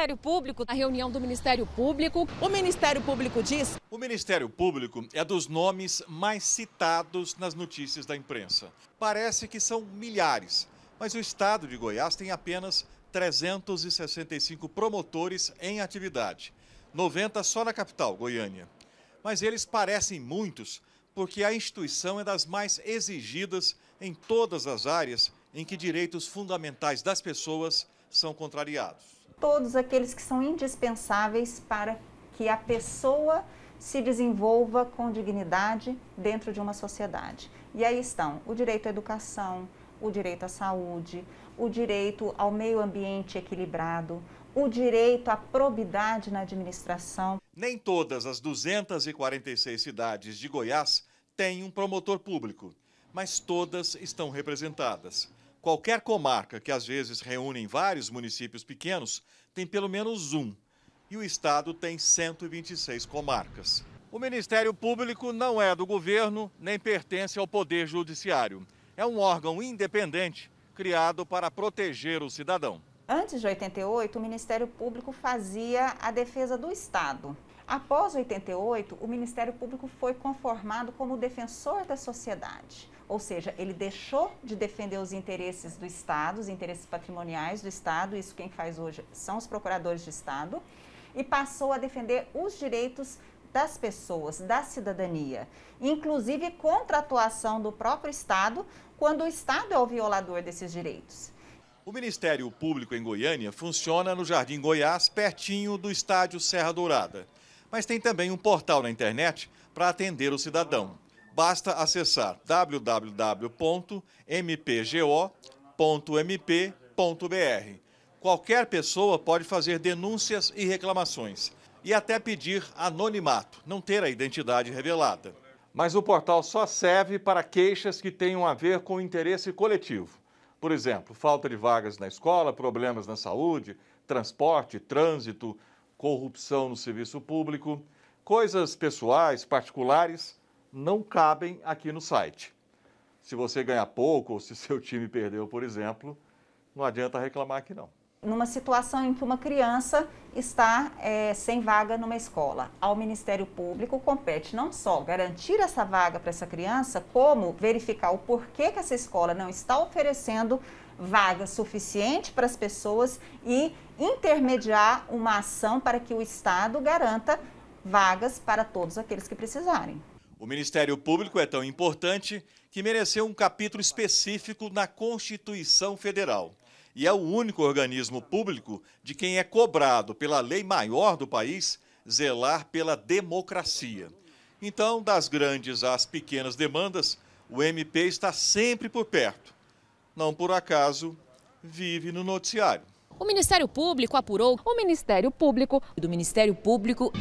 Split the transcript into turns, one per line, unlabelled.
Ministério Público, a reunião do Ministério Público. O Ministério Público diz.
O Ministério Público é dos nomes mais citados nas notícias da imprensa. Parece que são milhares, mas o estado de Goiás tem apenas 365 promotores em atividade, 90 só na capital, Goiânia. Mas eles parecem muitos porque a instituição é das mais exigidas em todas as áreas em que direitos fundamentais das pessoas são contrariados
todos aqueles que são indispensáveis para que a pessoa se desenvolva com dignidade dentro de uma sociedade. E aí estão o direito à educação, o direito à saúde, o direito ao meio ambiente equilibrado, o direito à probidade na administração.
Nem todas as 246 cidades de Goiás têm um promotor público, mas todas estão representadas. Qualquer comarca, que às vezes reúne vários municípios pequenos, tem pelo menos um. E o estado tem 126 comarcas. O Ministério Público não é do governo nem pertence ao Poder Judiciário. É um órgão independente criado para proteger o cidadão.
Antes de 88, o Ministério Público fazia a defesa do Estado. Após 88, o Ministério Público foi conformado como defensor da sociedade. Ou seja, ele deixou de defender os interesses do Estado, os interesses patrimoniais do Estado, isso quem faz hoje são os procuradores de Estado, e passou a defender os direitos das pessoas, da cidadania, inclusive contra a atuação do próprio Estado, quando o Estado é o violador desses direitos.
O Ministério Público em Goiânia funciona no Jardim Goiás, pertinho do estádio Serra Dourada. Mas tem também um portal na internet para atender o cidadão basta acessar www.mpgo.mp.br. Qualquer pessoa pode fazer denúncias e reclamações e até pedir anonimato, não ter a identidade revelada. Mas o portal só serve para queixas que tenham a ver com o interesse coletivo. Por exemplo, falta de vagas na escola, problemas na saúde, transporte, trânsito, corrupção no serviço público, coisas pessoais, particulares não cabem aqui no site. Se você ganhar pouco ou se seu time perdeu, por exemplo, não adianta reclamar aqui não.
Numa situação em que uma criança está é, sem vaga numa escola, ao Ministério Público compete não só garantir essa vaga para essa criança, como verificar o porquê que essa escola não está oferecendo vaga suficiente para as pessoas e intermediar uma ação para que o Estado garanta vagas para todos aqueles que precisarem.
O Ministério Público é tão importante que mereceu um capítulo específico na Constituição Federal. E é o único organismo público de quem é cobrado pela lei maior do país zelar pela democracia. Então, das grandes às pequenas demandas, o MP está sempre por perto. Não por acaso, vive no noticiário.
O Ministério Público apurou. O Ministério Público. Do Ministério Público.